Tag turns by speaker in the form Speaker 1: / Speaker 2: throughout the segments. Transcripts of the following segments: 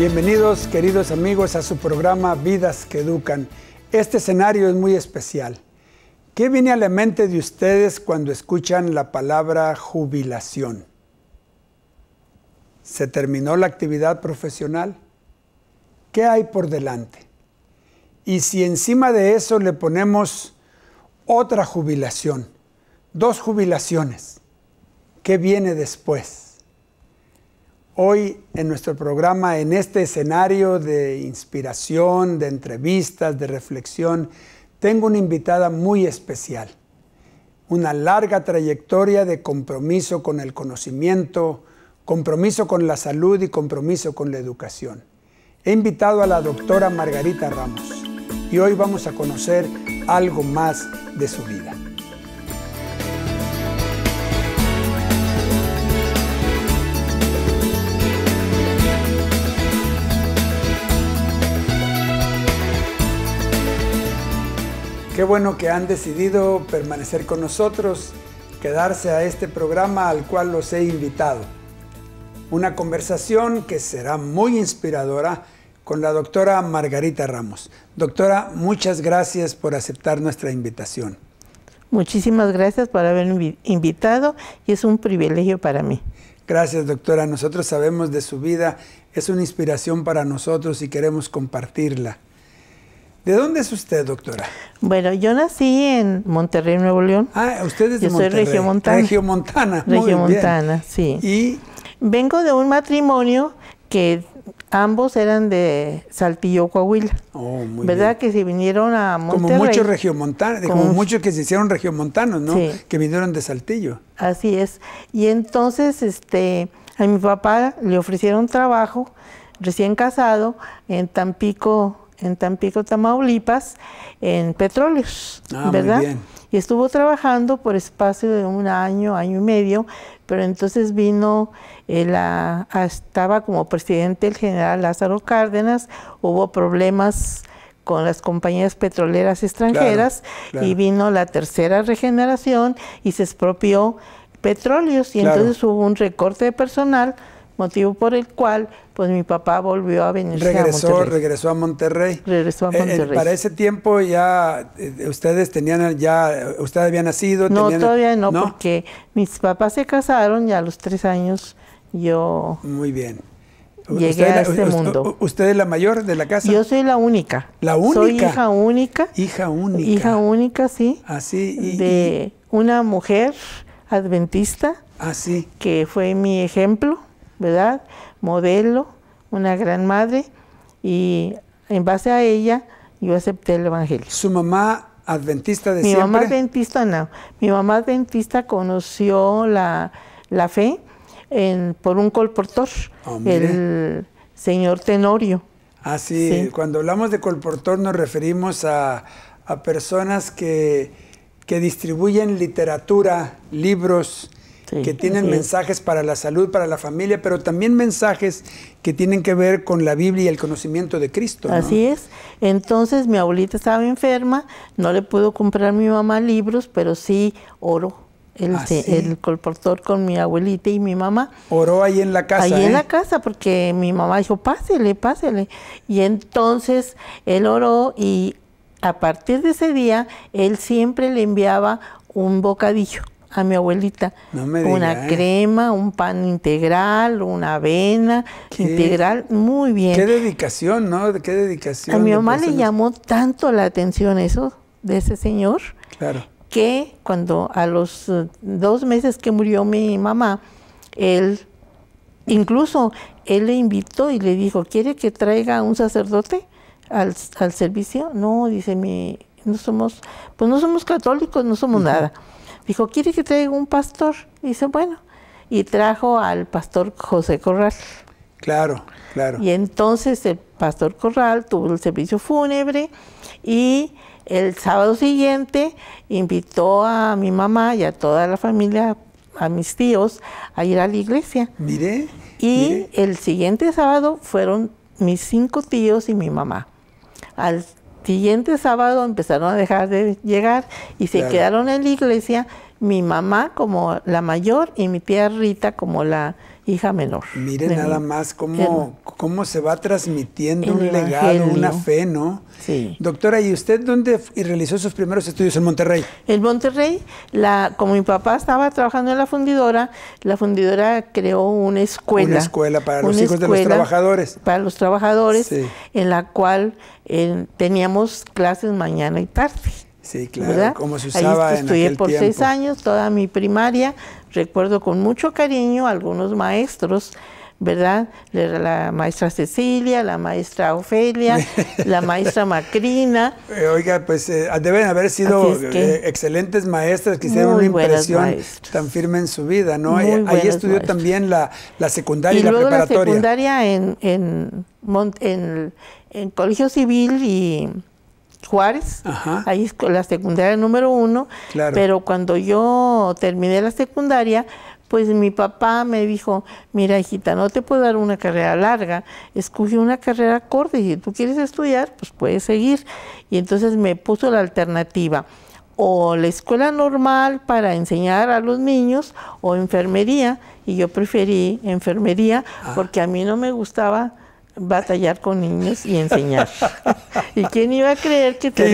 Speaker 1: Bienvenidos queridos amigos a su programa Vidas que Educan. Este escenario es muy especial. ¿Qué viene a la mente de ustedes cuando escuchan la palabra jubilación? ¿Se terminó la actividad profesional? ¿Qué hay por delante? Y si encima de eso le ponemos otra jubilación, dos jubilaciones, ¿qué viene después? Hoy en nuestro programa, en este escenario de inspiración, de entrevistas, de reflexión, tengo una invitada muy especial. Una larga trayectoria de compromiso con el conocimiento, compromiso con la salud y compromiso con la educación. He invitado a la doctora Margarita Ramos y hoy vamos a conocer algo más de su vida. Qué bueno que han decidido permanecer con nosotros, quedarse a este programa al cual los he invitado. Una conversación que será muy inspiradora con la doctora Margarita Ramos. Doctora, muchas gracias por aceptar nuestra invitación.
Speaker 2: Muchísimas gracias por haberme invitado y es un privilegio para mí.
Speaker 1: Gracias, doctora. Nosotros sabemos de su vida, es una inspiración para nosotros y queremos compartirla. ¿De dónde es usted, doctora?
Speaker 2: Bueno, yo nací en Monterrey, Nuevo León. Ah, usted es de Monterrey. Yo soy regiomontana. Regiomontana, regiomontana, sí. Y vengo de un matrimonio que ambos eran de Saltillo, Coahuila.
Speaker 1: Oh, muy ¿Verdad
Speaker 2: que se vinieron a Monterrey? Como muchos
Speaker 1: regiomontanos, como, muchos que se hicieron regiomontanos, ¿no? Que vinieron de Saltillo.
Speaker 2: Así es. Y entonces, este, a mi papá le ofrecieron trabajo recién casado en Tampico, en Tampico, Tamaulipas, en petróleos, ah, ¿verdad? Y estuvo trabajando por espacio de un año, año y medio, pero entonces vino, eh, estaba como presidente el general Lázaro Cárdenas, hubo problemas con las compañías petroleras extranjeras y vino la tercera regeneración y se expropió petróleos y entonces hubo un recorte de personal motivo por el cual pues mi papá volvió a Venezuela regresó,
Speaker 1: Regresó a Monterrey.
Speaker 2: Regresó a Monterrey. para
Speaker 1: ese tiempo ya eh, ustedes tenían ya ustedes habían nacido. No todavía no, porque
Speaker 2: mis papás se casaron ya a los tres años yo. Muy bien. Llegué usted, a este mundo.
Speaker 1: ¿Usted es la mayor de la casa? Yo soy la única. ¿La única? Soy hija
Speaker 2: única. Hija única. Hija única, sí.
Speaker 1: Así. Ah, de
Speaker 2: una mujer adventista. Así. Ah, que fue mi ejemplo ¿verdad? Modelo, una gran madre, y en base a ella yo acepté el Evangelio. ¿Su mamá
Speaker 1: adventista de siempre? Mi mamá
Speaker 2: adventista no. Mi mamá adventista conoció la, la fe en, por un colportor, el señor Tenorio.
Speaker 1: Así, ah, sí. cuando hablamos de colportor nos referimos a, a personas que, que distribuyen literatura, libros, que tienen mensajes para la salud, para la familia, pero también mensajes que tienen que ver con la Biblia y
Speaker 2: el conocimiento de Cristo. Así es. Entonces mi abuelita estaba enferma, no le pudo comprar mi mamá libros, pero sí oro. El, ¿Ah, el, colportor con mi abuelita y mi mamá. Oró ahí en la casa. Ahí en ¿eh? la casa, porque mi mamá dijo, pásele, pásele. Y entonces él oró y a partir de ese día él siempre le enviaba un bocadillo a mi abuelita una ¿eh? crema, un pan integral, una avena integral, muy bien. Qué dedicación, ¿no? Qué dedicación. A mi mamá le llamó tanto la atención eso de ese señor, claro. que cuando a los eh, dos meses que murió mi mamá, él, incluso él le invitó y le dijo, ¿quiere que traiga un sacerdote al, servicio? No, dice mi, no somos, pues no somos católicos, no somos nada. Dijo, ¿quiere que traiga un pastor? Y dice, bueno. Y trajo al pastor José Corral. Claro, claro. Y entonces el pastor Corral tuvo el servicio fúnebre y el sábado siguiente invitó a mi mamá y a toda la familia, a mis tíos, a ir a la iglesia. Miré. Y el siguiente sábado fueron mis cinco tíos y mi mamá al siguiente sábado empezaron a dejar de llegar y se quedaron en la iglesia mi mamá como la mayor y mi tía Rita como la hija menor. Mire nada más cómo,
Speaker 1: cómo se va transmitiendo un legado, una fe, ¿no? Sí. Doctora, ¿y usted dónde realizó sus primeros estudios en Monterrey?
Speaker 2: En Monterrey, la, como mi papá estaba trabajando en la fundidora, la fundidora creó una escuela. Una escuela para los hijos de los trabajadores. Para los trabajadores, en la cual eh, teníamos clases mañana y tarde.
Speaker 1: Sí, claro, como se usaba Ahí estudié por seis
Speaker 2: años, toda mi primaria. Recuerdo con mucho cariño a algunos maestros, ¿verdad? La maestra Cecilia, la maestra Ofelia, la maestra Macrina.
Speaker 1: Eh, oiga, pues eh, ah, deben haber sido eh, excelentes maestras que hicieron una impresión tan firme en su vida, ¿no? Ahí estudió también la, secundaria y, la luego La secundaria
Speaker 2: en, en, en, en Colegio Civil y Juárez, ahí es la secundaria número uno, pero cuando yo terminé la secundaria, pues mi papá me dijo, mira hijita, no te puedo dar una carrera larga, escoge una carrera corta y si tú quieres estudiar, pues puedes seguir. Y entonces me puso la alternativa, o la escuela normal para enseñar a los niños, o enfermería, y yo preferí enfermería ah. porque a mí no me gustaba batallar con niños y enseñar. ¿Y quién iba a creer que, que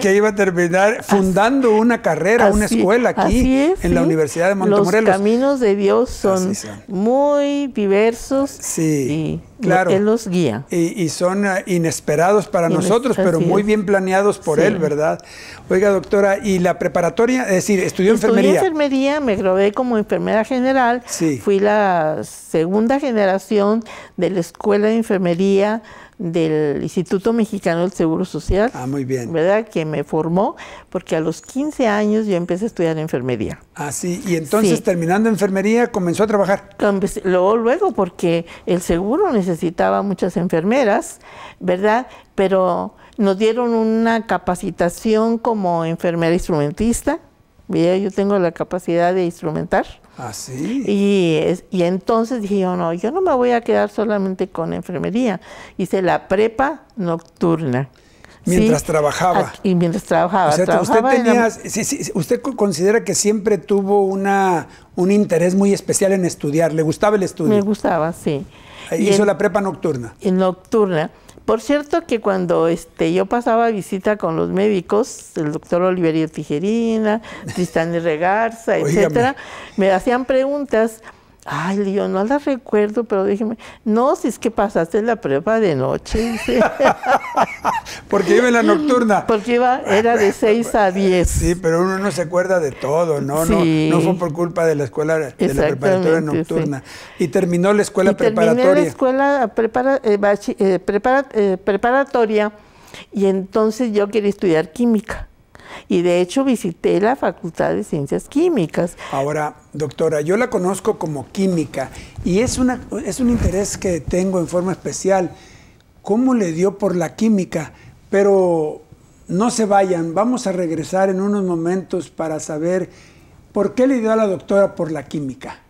Speaker 2: que,
Speaker 1: iba a terminar
Speaker 2: fundando
Speaker 1: una carrera, una escuela aquí en la Universidad de Montemorelos? Los
Speaker 2: caminos de Dios son, son. muy diversos
Speaker 1: sí. Claro. Él los guía. Y, son ah, inesperados para nosotros, pero muy bien planeados por él, ¿verdad? Oiga, doctora, ¿y la preparatoria? Es decir, estudió enfermería. Estudié
Speaker 2: enfermería, me gradué como enfermera general. Fui la segunda generación de la Escuela de Enfermería del Instituto Mexicano del Seguro Social. Ah, muy bien. ¿Verdad? Que me formó, porque a los 15 años yo empecé a estudiar enfermería.
Speaker 1: Ah, sí. Y entonces,
Speaker 2: terminando enfermería, comenzó a trabajar. Luego, luego, porque el seguro necesitaba muchas enfermeras, ¿verdad? Pero nos dieron una capacitación como enfermera instrumentista. Yo tengo la capacidad de instrumentar. ¿Ah, y, y entonces dije yo, no, yo no me voy a quedar solamente con enfermería. Hice la prepa nocturna.
Speaker 1: Mientras trabajaba.
Speaker 2: Y mientras trabajaba. O sea,
Speaker 1: usted, considera que siempre tuvo una, un interés muy especial en estudiar. ¿Le gustaba el estudio? Me
Speaker 2: gustaba, sí. Ah, hizo la
Speaker 1: prepa nocturna.
Speaker 2: En nocturna. Por cierto que cuando este, yo pasaba visita con los médicos, el doctor Oliverio Tijerina, Tristán Regarza, etcétera, me hacían preguntas Ay, Leo, no la recuerdo, pero déjeme. No, si es que pasaste la prueba de noche. Porque iba en la nocturna. Porque iba, era de 6 a
Speaker 1: 10. Sí, pero uno no se acuerda de todo, ¿no? No, no, fue por culpa de la escuela, de la preparatoria nocturna. Y terminó la escuela y preparatoria. Terminé la
Speaker 2: escuela eh, eh, eh, preparatoria y entonces yo quería estudiar química y de hecho visité la Facultad de Ciencias Químicas. Ahora, doctora, yo la conozco
Speaker 1: como química y es, una, es un interés que tengo en forma especial. ¿Cómo le dio por la química? Pero no se vayan, vamos a regresar en unos momentos para saber por qué le dio a la doctora por la química.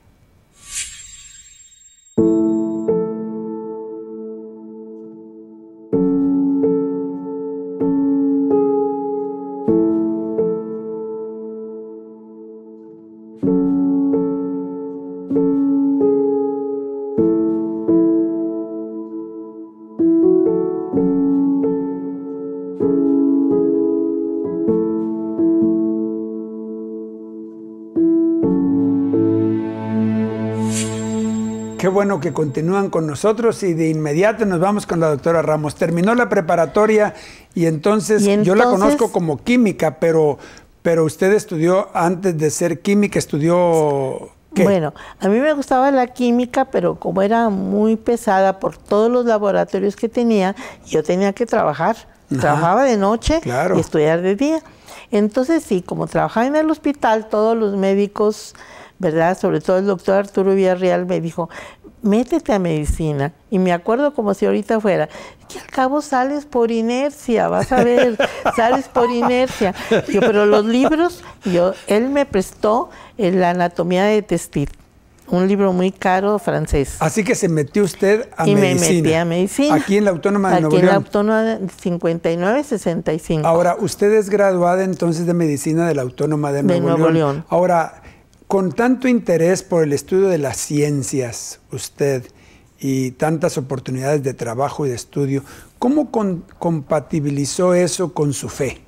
Speaker 1: bueno que continúan con nosotros y de inmediato nos vamos con la doctora Ramos. Terminó la preparatoria y entonces, yo la conozco como química, pero, pero usted estudió antes de ser química, estudió... ¿qué? Bueno,
Speaker 2: a mí me gustaba la química, pero como era muy pesada por todos los laboratorios que tenía, yo tenía que trabajar. Trabajaba de noche y estudiar de día. Entonces sí, como trabajaba en el hospital, todos los médicos, ¿verdad? Sobre todo el doctor Arturo Villarreal me dijo, métete a medicina. Y me acuerdo como si ahorita fuera, que al cabo sales por inercia, vas a ver, sales por inercia. Yo, pero los libros, yo, él me prestó eh, La anatomía de Testit, un libro muy caro francés. Así que se metió usted a medicina. Y me metí a medicina. Aquí en la
Speaker 1: Autónoma de Nuevo León. Aquí en la
Speaker 2: Autónoma 59-65. Ahora,
Speaker 1: usted es graduada entonces de medicina de la Autónoma de Nuevo, León. León. Ahora, con tanto interés por el estudio de las ciencias, usted, y tantas oportunidades de trabajo y de estudio, ¿cómo compatibilizó eso con su fe?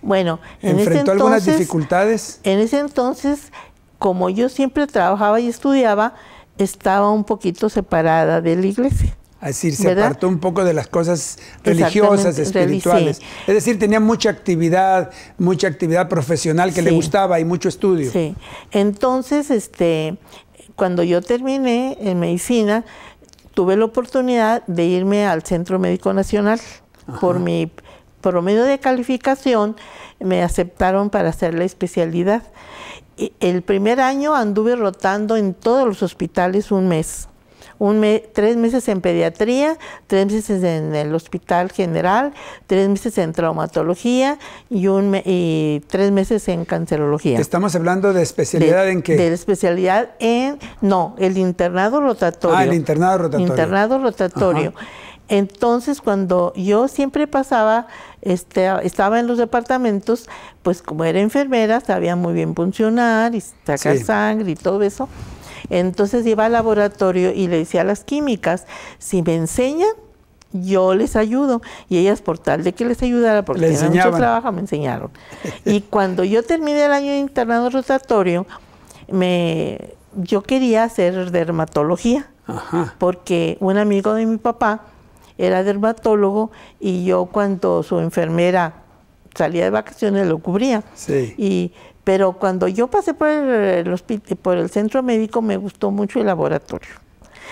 Speaker 2: Bueno, ¿enfrentó algunas dificultades? En ese entonces, como yo siempre trabajaba y estudiaba, estaba un poquito separada de la iglesia.
Speaker 1: Es decir, se apartó un poco de las cosas religiosas, espirituales. Es decir, tenía mucha actividad, mucha actividad profesional que le gustaba y mucho estudio. Sí.
Speaker 2: Entonces, este, cuando yo terminé en medicina, tuve la oportunidad de irme al Centro Médico Nacional por mi promedio de calificación me aceptaron para hacer la especialidad. el primer año anduve rotando en todos los hospitales un mes tres meses en pediatría, tres meses en el hospital general, tres meses en traumatología y, un y tres meses en cancerología. Estamos hablando de especialidad en qué? De especialidad en, no, el internado rotatorio. Ah, el internado rotatorio. Internado rotatorio. Entonces, cuando yo siempre pasaba, este, estaba en los departamentos, pues como era enfermera, sabía muy bien funcionar y sacar sangre y todo eso. Entonces iba al laboratorio y le decía a las químicas, si me enseñan, yo les ayudo. Y ellas, por tal de que les ayudara, porque yo mucho trabajo, me enseñaron. y cuando yo terminé el año de internado rotatorio, me, yo quería hacer dermatología, porque un amigo de mi papá era dermatólogo y yo cuando su enfermera salía de vacaciones lo cubría. Sí. Y pero cuando yo pasé por el, por el centro médico me gustó mucho el laboratorio.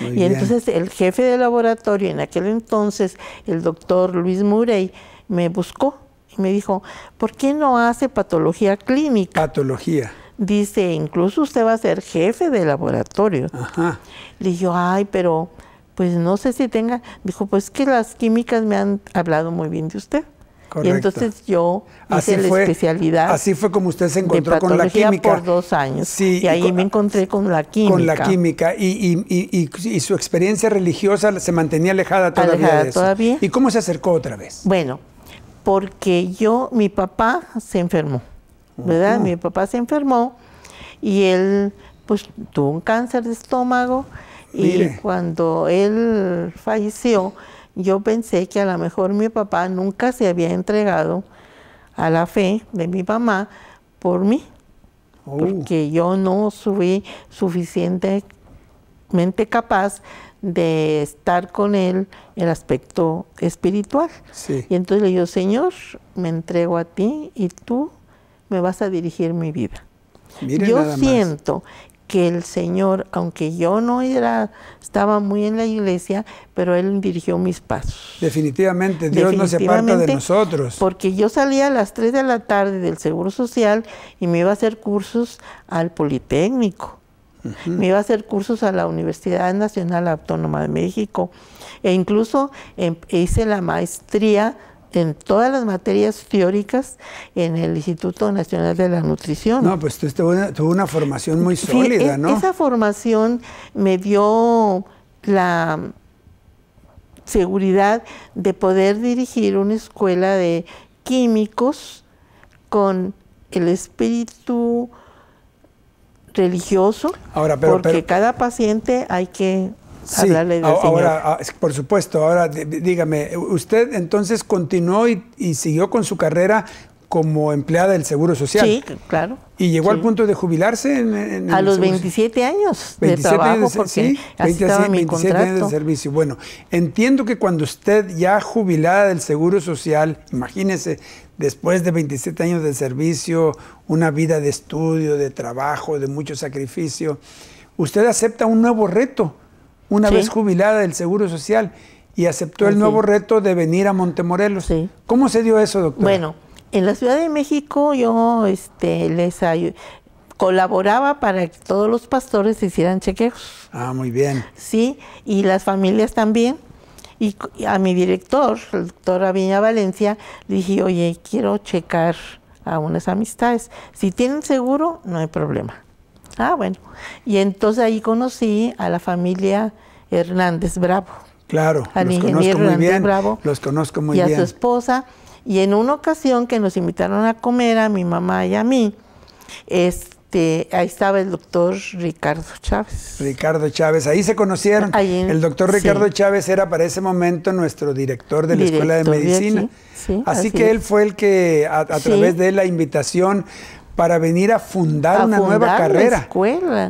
Speaker 2: y entonces el jefe de laboratorio en aquel entonces, el doctor Luis Murey, me buscó y me dijo, ¿por qué no hace patología clínica? Patología. Dice, incluso usted va a ser jefe de laboratorio. Ajá. Le dije, ay, pero pues no sé si tenga. Dijo, pues que las químicas me han hablado muy bien de usted. Y entonces yo hice la especialidad. Así fue
Speaker 1: como usted se encontró con la química. por dos años. y ahí me
Speaker 2: encontré con la química. Con la
Speaker 1: química. Y, y, su experiencia religiosa se mantenía alejada todavía. de eso. todavía.
Speaker 2: ¿Y cómo se acercó otra vez? Bueno, porque yo, mi papá se enfermó, ¿verdad? Mi papá se enfermó y él, pues, tuvo un cáncer de estómago. Y cuando él falleció, yo pensé que a lo mejor mi papá nunca se había entregado a la fe de mi mamá por mí, oh. porque yo no fui suficientemente capaz de estar con él el aspecto espiritual. Y entonces le digo, Señor, me entrego a ti y tú me vas a dirigir mi vida.
Speaker 1: yo siento
Speaker 2: que el Señor, aunque yo no era, estaba muy en la iglesia, pero Él dirigió mis pasos.
Speaker 1: Definitivamente, Dios no se aparta de nosotros.
Speaker 2: Porque yo salía a las 3 de la tarde del Seguro Social y me iba a hacer cursos al Politécnico. Me iba a hacer cursos a la Universidad Nacional Autónoma de México e incluso em, hice la maestría en todas las materias teóricas en el Instituto Nacional de la Nutrición.
Speaker 1: No, pues tuvo una, una formación muy sólida, e- ¿no? Esa
Speaker 2: formación me dio la seguridad de poder dirigir una escuela de químicos con el espíritu religioso, Ahora, porque cada paciente hay que ahora,
Speaker 1: por supuesto. Ahora, dígame, usted entonces continuó y, siguió con su carrera como empleada del Seguro Social. Sí, claro. ¿Y llegó al punto de jubilarse? En, a los
Speaker 2: 27 años de trabajo, años sí, años de
Speaker 1: servicio. Bueno, entiendo que cuando usted ya jubilada del Seguro Social, imagínese, después de 27 años de servicio, una vida de estudio, de trabajo, de mucho sacrificio, usted acepta un nuevo reto una vez jubilada del Seguro Social y aceptó el nuevo reto de venir a Montemorelos. ¿Cómo se dio eso, doctor? Bueno,
Speaker 2: en la Ciudad de México yo este, les colaboraba para que todos los pastores hicieran chequeos.
Speaker 1: Ah, muy bien.
Speaker 2: Sí, y las familias también. Y a mi director, el doctor Aviña Valencia, dije, oye, quiero checar a unas amistades. Si tienen seguro, no hay problema. Ah, bueno. Y entonces ahí conocí a la familia Hernández Bravo. Claro, al los ingeniero conozco muy bien, Bravo.
Speaker 1: Los conozco muy bien. Y a su
Speaker 2: esposa. Y en una ocasión que nos invitaron a comer a mi mamá y a mí, este, ahí estaba el doctor Ricardo Chávez. Ricardo Chávez, ahí se conocieron. Ahí el doctor Ricardo
Speaker 1: Chávez era para ese momento nuestro director de la Escuela de Medicina. así, que él fue el que, a, través de la invitación, para venir a fundar una nueva carrera.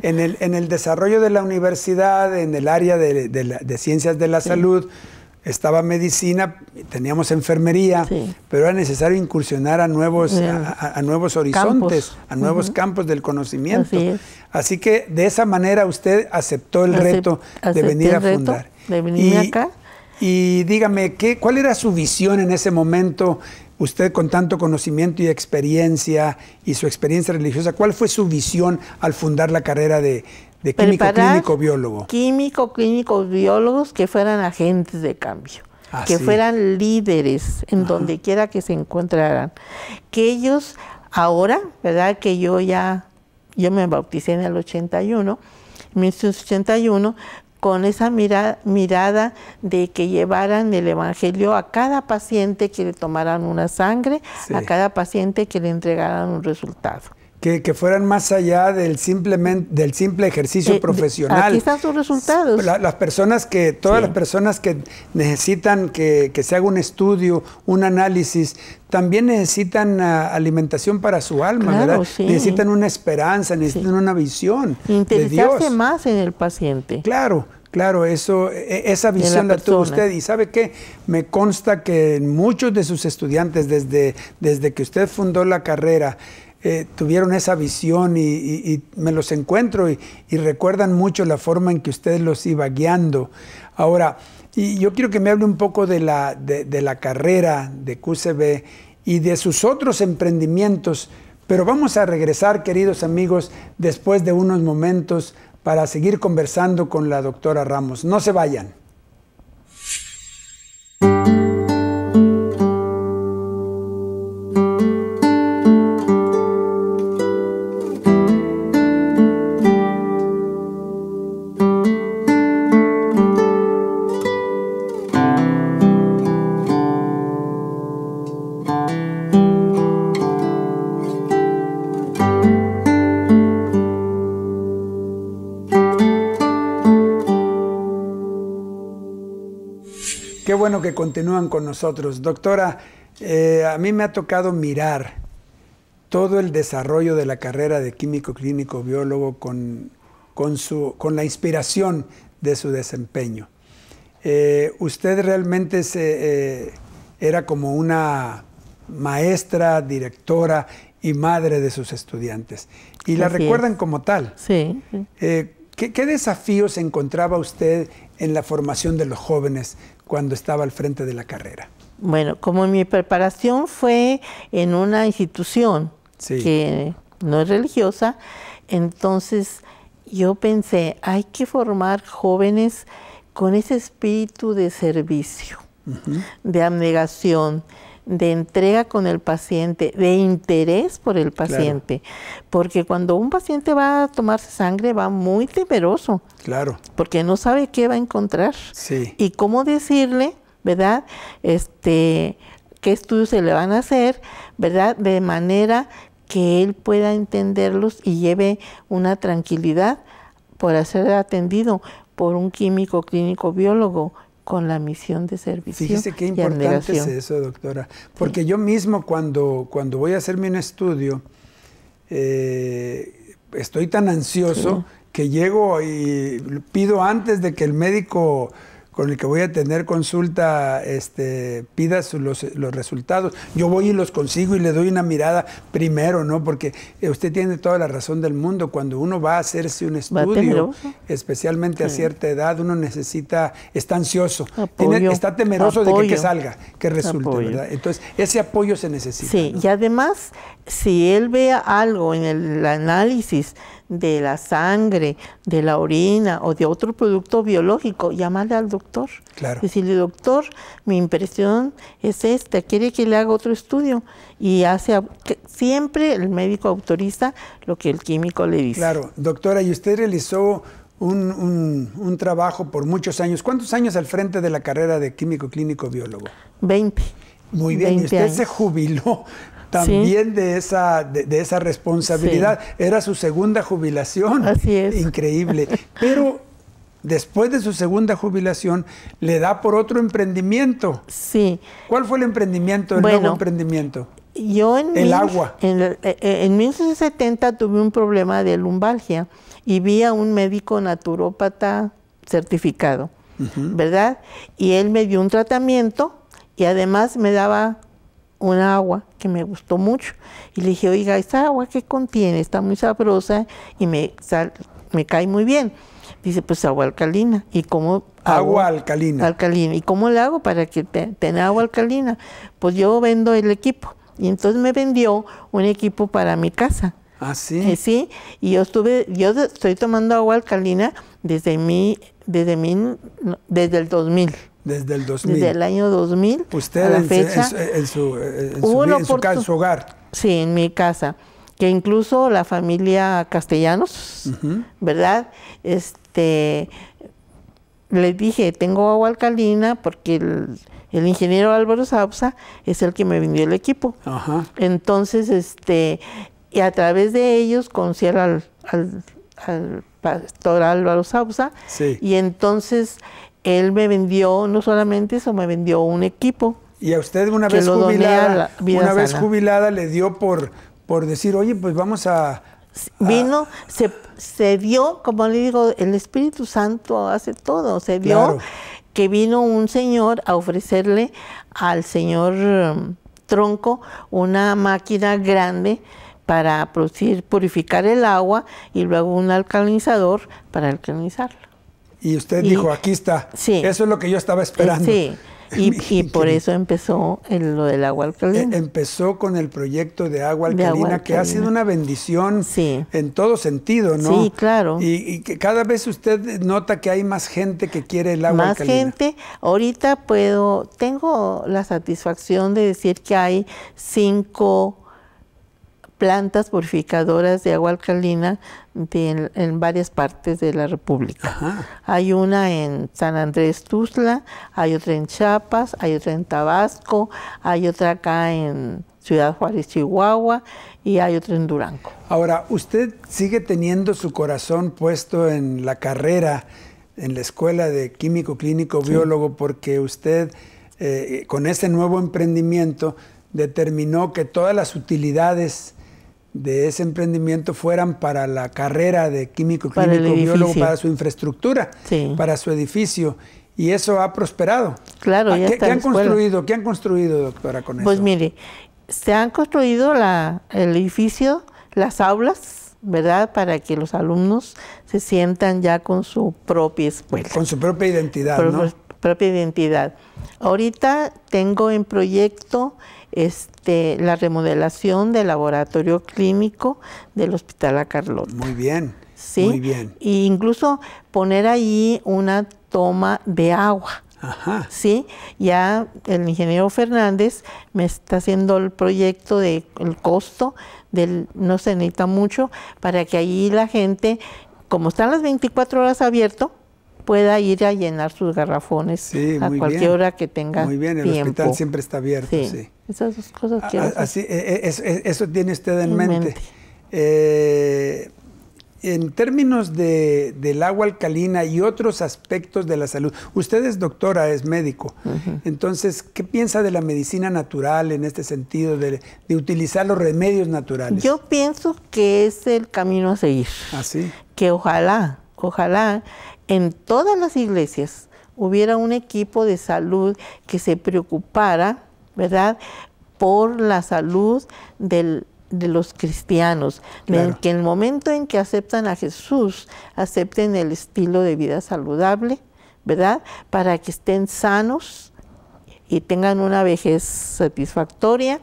Speaker 1: En, el, desarrollo de la universidad, en el área de, ciencias de la salud, estaba medicina, teníamos enfermería, pero era necesario incursionar a nuevos, a, nuevos horizontes, a nuevos campos del conocimiento. Así, que de esa manera usted aceptó el reto de venir a fundar.
Speaker 2: De venir y, acá.
Speaker 1: Y dígame, ¿qué, ¿cuál era su visión en ese momento usted con tanto conocimiento y experiencia y su experiencia religiosa, ¿cuál fue su visión al fundar la carrera de, químico clínico biólogo?
Speaker 2: Químico clínico biólogos que fueran agentes de cambio. Ah, que fueran líderes en donde quiera que se encontraran. Que ellos ahora, ¿verdad? Que yo ya, yo me bauticé en el 81, en 1981, con esa mirada de que llevaran el Evangelio a cada paciente que le tomaran una sangre, a cada paciente que le entregaran un resultado
Speaker 1: que, fueran más allá del, simplemente, del simple ejercicio profesional. Aquí están sus resultados. las personas que, todas las personas que necesitan que, se haga un estudio, un análisis, también necesitan ah, alimentación para su alma, ¿verdad? Necesitan una esperanza, necesitan una visión.
Speaker 2: más en el
Speaker 1: paciente. Claro. Claro, eso, e, esa visión la, tuvo usted y sabe qué, me consta que muchos de sus estudiantes desde, desde que usted fundó la carrera eh, tuvieron esa visión y, me los encuentro y, recuerdan mucho la forma en que ustedes los iba guiando. Ahora, y yo quiero que me hable un poco de la, de, de la carrera de QCB y de sus otros emprendimientos, pero vamos a regresar, queridos amigos, después de unos momentos para seguir conversando con la doctora Ramos. No se vayan. bueno que continúan con nosotros. Doctora, eh, a mí me ha tocado mirar todo el desarrollo de la carrera de químico clínico biólogo con, con, su, con la inspiración de su desempeño. Eh, usted realmente se, eh, era como una maestra, directora y madre de sus estudiantes.
Speaker 2: Y la recuerdan como tal. Sí.
Speaker 1: ¿qué, ¿Qué desafíos encontraba usted en la formación de los jóvenes cuando estaba al frente de la carrera?
Speaker 2: Bueno, como mi preparación fue en una institución que no es religiosa, entonces yo pensé, hay que formar jóvenes con ese espíritu de servicio, de abnegación, de entrega con el paciente, de interés por el paciente. Porque cuando un paciente va a tomarse sangre va muy temeroso. Claro. Porque no sabe qué va a encontrar. Sí. Y cómo decirle, ¿verdad? Este qué estudios se le van a hacer, ¿verdad? De manera que él pueda entenderlos y lleve una tranquilidad por ser atendido por un químico clínico biólogo con la misión de servicio. Fíjese qué importante es
Speaker 1: eso, doctora, porque yo mismo cuando, cuando voy a hacerme un estudio, eh, estoy tan ansioso que llego y pido antes de que el médico con el que voy a tener consulta este, pida los, resultados. Yo voy y los consigo y le doy una mirada primero, ¿no? Porque eh, usted tiene toda la razón del mundo. Cuando uno va a hacerse un estudio, especialmente a cierta edad, uno necesita, está ansioso, está temeroso de que, salga, que resulte, ¿verdad?
Speaker 2: Entonces, ese apoyo se necesita. Sí, y además, si él vea algo en el análisis, de la sangre, de la orina o de otro producto biológico, llámale al doctor. Claro. Decirle, doctor, mi impresión es esta, quiere que le haga otro estudio. Y hace siempre el médico autoriza lo que el químico le dice. Claro,
Speaker 1: doctora, y usted realizó un, trabajo por muchos años. ¿Cuántos años al frente de la carrera de químico clínico biólogo?
Speaker 2: Veinte. Muy bien, y usted se
Speaker 1: jubiló también de, esa, de, esa responsabilidad. Era su segunda jubilación. Así es. Increíble. Pero después de su segunda jubilación, le da por otro emprendimiento. Sí. ¿Cuál fue el emprendimiento, el nuevo emprendimiento?
Speaker 2: Yo en... El agua. En, eh, eh, en 1970 tuve un problema de lumbalgia y vi a un médico naturópata certificado, ¿verdad? Y él me dio un tratamiento y además me daba una agua que me gustó mucho y le dije, oiga, esta agua que contiene está muy sabrosa y me, me cae muy bien. Dice, pues agua alcalina. ¿Y cómo Agua alcalina. Alcalina. ¿Y cómo la hago para que tenga agua alcalina? Pues yo vendo el equipo. Y entonces me vendió un equipo para mi casa. Ah, sí. Eh, sí, y yo estuve, yo estoy tomando agua alcalina desde mi, desde mi, desde el 2000. Desde el 2000. año 2000. Usted a la en, fecha, en,
Speaker 1: su, en, su, en su,
Speaker 2: hogar. Sí, en mi casa. Que incluso la familia Castellanos, ¿verdad? Este, les dije, tengo agua alcalina porque el, ingeniero Álvaro Sapsa es el que me vendió el equipo. Entonces, este, y a través de ellos conocí al, al, al pastor Álvaro Sausa. Sí. Y entonces él me vendió no solamente eso, me vendió un equipo.
Speaker 1: Y a usted una vez jubilada, una vez jubilada le dio por, por decir,
Speaker 2: oye, pues vamos a, vino, se, se dio, como le digo, el Espíritu Santo hace todo, se dio que vino un señor a ofrecerle al señor um, Tronco una máquina grande para producir, purificar el agua y luego un alcalinizador para alcalinizarlo.
Speaker 1: Y usted dijo, aquí está. Sí. Eso es lo que yo estaba esperando. Sí.
Speaker 2: Y, por eso empezó lo del agua alcalina. E, empezó con el proyecto de agua alcalina, que ha sido una
Speaker 1: bendición en todo sentido, ¿no? Sí, claro. Y, que cada vez usted nota que hay más gente que quiere el agua alcalina. Más
Speaker 2: gente. Ahorita puedo, tengo la satisfacción de decir que hay cinco plantas purificadoras de agua alcalina en, varias partes de la República. Hay una en San Andrés Tuzla, hay otra en Chiapas, hay otra en Tabasco, hay otra acá en Ciudad Juárez, Chihuahua, y hay otra en Durango.
Speaker 1: Ahora, ¿usted sigue teniendo su corazón puesto en la carrera, en la escuela de químico clínico biólogo, porque usted eh, con ese nuevo emprendimiento determinó que todas las utilidades de ese emprendimiento fueran para la carrera de químico, químico biólogo, para su infraestructura, para su edificio. Y eso ha prosperado.
Speaker 2: Claro, ah, ¿Qué, han construido? ¿Qué han construido, doctora, con Pues mire, se han construido la, el edificio, las aulas, ¿verdad? Para que los alumnos se sientan ya con su propia escuela. Con su propia identidad, propia identidad. Ahorita tengo en proyecto este, la remodelación del laboratorio clínico del Hospital La Carlota. Muy bien. Sí. bien. E incluso poner ahí una toma de agua. Ajá. Sí, ya el ingeniero Fernández me está haciendo el proyecto del el costo, del no se necesita mucho, para que ahí la gente, como están las 24 horas abierto, pueda ir a llenar sus garrafones a cualquier hora que tenga. Muy bien, el hospital siempre está
Speaker 1: abierto, sí.
Speaker 2: Esas dos cosas Así, ah, ah,
Speaker 1: eh, eh, eh, eso, tiene usted en, mente. en términos de, del agua alcalina y otros aspectos de la salud, usted es doctora, es médico, entonces, ¿qué piensa de la medicina natural en este sentido, de, utilizar los remedios naturales?
Speaker 2: Yo pienso que es el camino a seguir. Así. ¿Ah, que ojalá, ojalá en todas las iglesias hubiera un equipo de salud que se preocupara ¿verdad? Por la salud de los cristianos, que en el momento en que aceptan a Jesús, acepten el estilo de vida saludable, ¿verdad? Para que estén sanos y tengan una vejez satisfactoria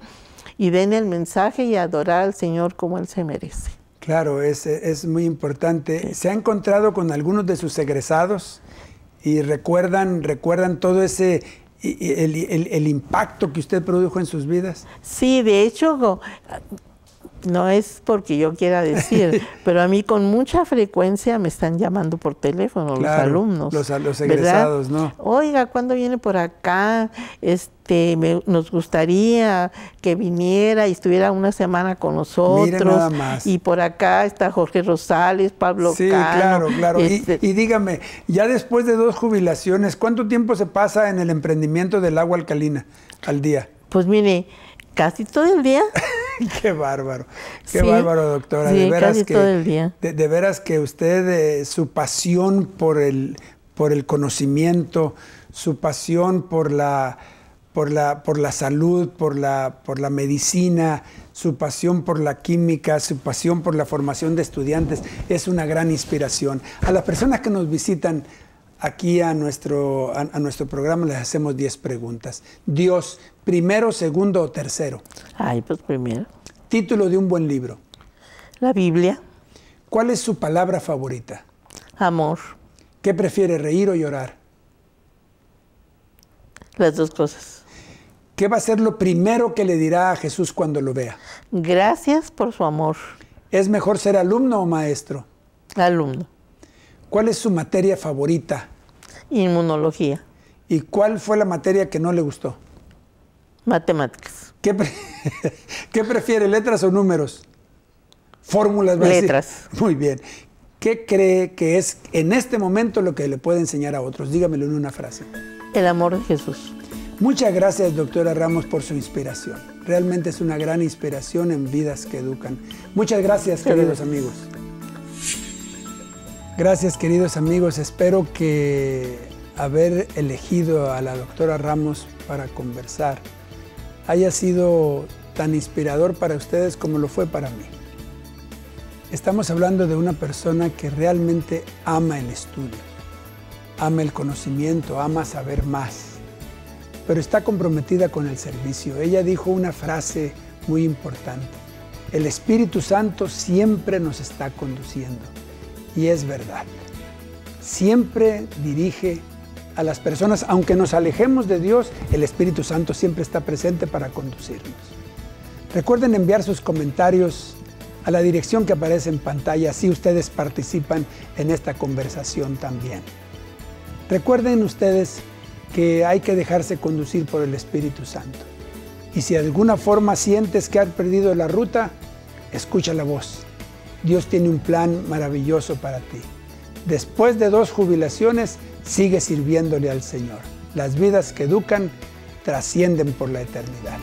Speaker 2: y den el mensaje y adorar al Señor como Él se merece.
Speaker 1: Claro, es, es muy importante. ¿Se ha encontrado con algunos de sus egresados? y recuerdan, recuerdan todo ese el, el, el
Speaker 2: impacto que usted produjo en sus vidas? Sí, de hecho, no es porque yo quiera decir, pero a mí con mucha frecuencia me están llamando por teléfono los alumnos. Los, los egresados, ¿no? Oiga, ¿cuándo viene por acá? Este, nos gustaría que viniera y estuviera una semana con nosotros. nada más. Y por acá está Jorge Rosales, Pablo Sí, claro, claro. y, este
Speaker 1: y dígame, ya después de dos jubilaciones, ¿cuánto tiempo se pasa en el emprendimiento del agua alcalina al día? Pues mire, casi todo el día. qué bárbaro, qué bárbaro, doctora. de veras que, De, veras que usted, eh, su pasión por el, por el conocimiento, su pasión por la, por la, por la salud, por la, por la medicina, su pasión por la química, su pasión por la formación de estudiantes, es una gran inspiración. A las personas que nos visitan, aquí a nuestro, a, nuestro programa les hacemos 10 preguntas. Dios, primero, segundo o tercero. Ay, pues primero. Título de un buen libro. La Biblia. ¿Cuál es su palabra favorita? Amor. ¿Qué prefiere, reír o llorar? Las dos cosas. ¿Qué va a ser lo primero que le dirá a Jesús cuando lo vea?
Speaker 2: Gracias por su amor.
Speaker 1: ¿Es mejor ser alumno o maestro? Alumno. ¿Cuál es su materia favorita? Inmunología. ¿Y cuál fue la materia que no le gustó? Matemáticas. ¿Qué, prefiere, letras o números? Fórmulas. Letras. Muy bien. ¿Qué cree que es en este momento lo que le puede enseñar a otros? Dígamelo en una frase. El amor de Jesús. Muchas gracias, doctora Ramos, por su inspiración. Realmente es una gran inspiración en vidas que educan. Muchas gracias, queridos amigos. Gracias queridos amigos, espero que haber elegido a la doctora Ramos para conversar haya sido tan inspirador para ustedes como lo fue para mí. Estamos hablando de una persona que realmente ama el estudio, ama el conocimiento, ama saber más, pero está comprometida con el servicio. Ella dijo una frase muy importante, el Espíritu Santo siempre nos está conduciendo y es verdad. Siempre dirige a las personas, aunque nos alejemos de Dios, el Espíritu Santo siempre está presente para conducirnos. Recuerden enviar sus comentarios a la dirección que aparece en pantalla, si ustedes participan en esta conversación también. Recuerden ustedes que hay que dejarse conducir por el Espíritu Santo. Y si de alguna forma sientes que has perdido la ruta, escucha la voz Dios tiene un plan maravilloso para ti. Después de dos jubilaciones, sigue sirviéndole al Señor. Las vidas que educan trascienden por la eternidad.